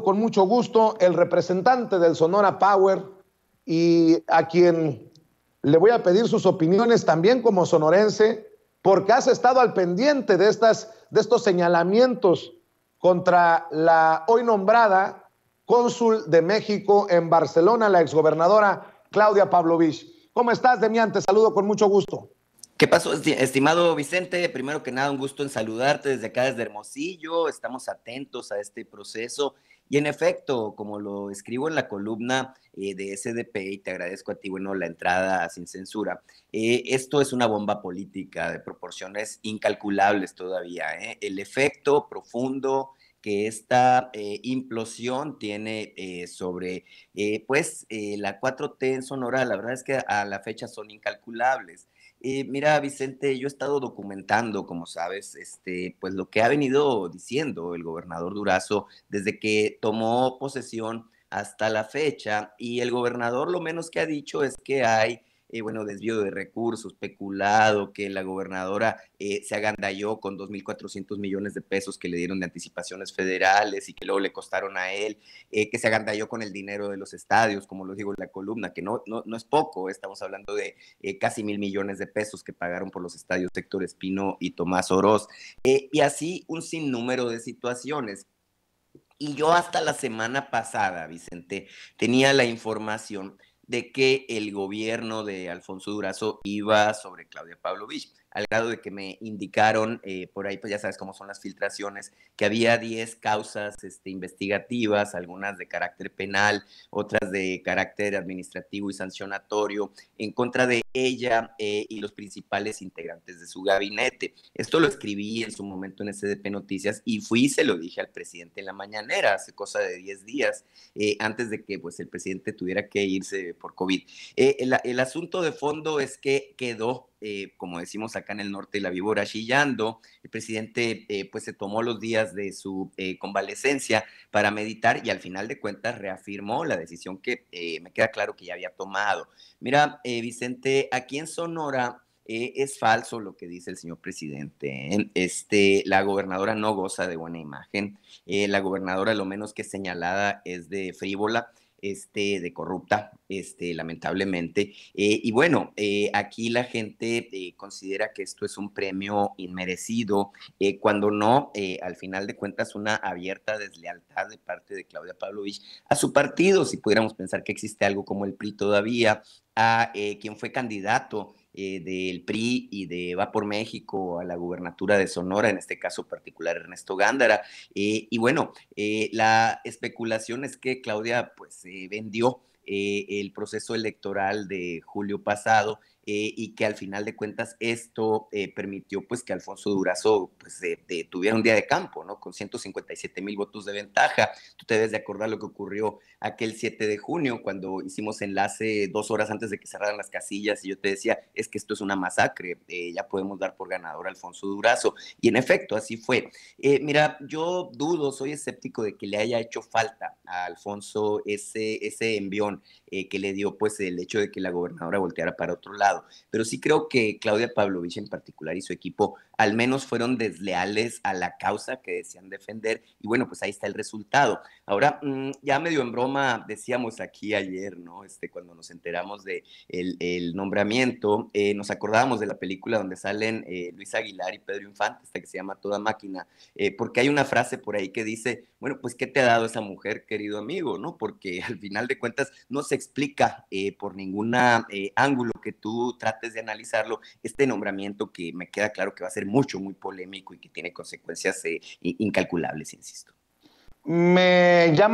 con mucho gusto el representante del Sonora Power y a quien le voy a pedir sus opiniones también como sonorense, porque has estado al pendiente de, estas, de estos señalamientos contra la hoy nombrada cónsul de México en Barcelona, la exgobernadora Claudia Pavlovich. ¿Cómo estás, Demián? Te saludo con mucho gusto. ¿Qué pasó, estimado Vicente? Primero que nada, un gusto en saludarte desde acá, desde Hermosillo. Estamos atentos a este proceso y en efecto, como lo escribo en la columna eh, de SDP, y te agradezco a ti, bueno, la entrada sin censura, eh, esto es una bomba política de proporciones incalculables todavía. ¿eh? El efecto profundo que esta implosión tiene sobre, pues, la 4T en Sonora, la verdad es que a la fecha son incalculables. Eh, mira, Vicente, yo he estado documentando, como sabes, este, pues lo que ha venido diciendo el gobernador Durazo desde que tomó posesión hasta la fecha. Y el gobernador lo menos que ha dicho es que hay eh, bueno, desvío de recursos, peculado, que la gobernadora eh, se agandalló con 2.400 millones de pesos que le dieron de anticipaciones federales y que luego le costaron a él, eh, que se agandalló con el dinero de los estadios, como lo digo en la columna, que no, no, no es poco, estamos hablando de casi mil millones de pesos que pagaron por los estadios Héctor Espino y Tomás Oroz, y así un sinnúmero de situaciones y yo hasta la semana pasada, Vicente, tenía la información de que el gobierno de Alfonso Durazo iba sobre Claudia Pablo Pavlovich al grado de que me indicaron, eh, por ahí pues ya sabes cómo son las filtraciones, que había 10 causas este, investigativas, algunas de carácter penal, otras de carácter administrativo y sancionatorio, en contra de ella eh, y los principales integrantes de su gabinete. Esto lo escribí en su momento en SDP Noticias y fui y se lo dije al presidente en la mañanera, hace cosa de 10 días, eh, antes de que pues el presidente tuviera que irse por COVID. el asunto de fondo es que quedó eh, como decimos acá en el norte, la víbora chillando. El presidente eh, pues se tomó los días de su eh, convalecencia para meditar y al final de cuentas reafirmó la decisión que me queda claro que ya había tomado. Mira, Vicente, aquí en Sonora... es falso lo que dice el señor presidente. Este, la gobernadora no goza de buena imagen. la gobernadora, lo menos que señalada, es de frívola este, de corrupta, este, lamentablemente. Eh, y bueno, eh, aquí la gente eh, considera que esto es un premio inmerecido, cuando no, al final de cuentas, una abierta deslealtad de parte de Claudia Pavlovich a su partido, si pudiéramos pensar que existe algo como el PRI todavía, a quien fue candidato eh, del PRI y de Va por México a la gubernatura de Sonora, en este caso particular Ernesto Gándara. Eh, y bueno, eh, la especulación es que Claudia pues vendió el proceso electoral de julio pasado eh, y que al final de cuentas esto eh, permitió pues que Alfonso Durazo pues, tuviera un día de campo, ¿no? Con 157 mil votos de ventaja. Tú te debes de acordar lo que ocurrió aquel 7 de junio cuando hicimos enlace dos horas antes de que cerraran las casillas y yo te decía, es que esto es una masacre, eh, ya podemos dar por ganador a Alfonso Durazo. Y en efecto, así fue. mira, yo dudo, soy escéptico de que le haya hecho falta a Alfonso ese, ese envión que le dio pues el hecho de que la gobernadora volteara para otro lado pero sí creo que Claudia Pavlovich en particular y su equipo al menos fueron desleales a la causa que decían defender. Y bueno, pues ahí está el resultado. Ahora, mm, ya medio en broma, decíamos aquí ayer, ¿no? Este, cuando nos enteramos de el, nombramiento, eh, nos acordábamos de la película donde salen eh, Luis Aguilar y Pedro Infante, esta que se llama Toda Máquina, eh, porque hay una frase por ahí que dice, bueno, pues ¿qué te ha dado esa mujer, querido amigo? ¿No? Porque al final de cuentas no se explica por ningún ángulo que tú trates de analizarlo, este nombramiento que me queda claro que va a ser mucho, muy polémico y que tiene consecuencias eh, incalculables, insisto. Me llama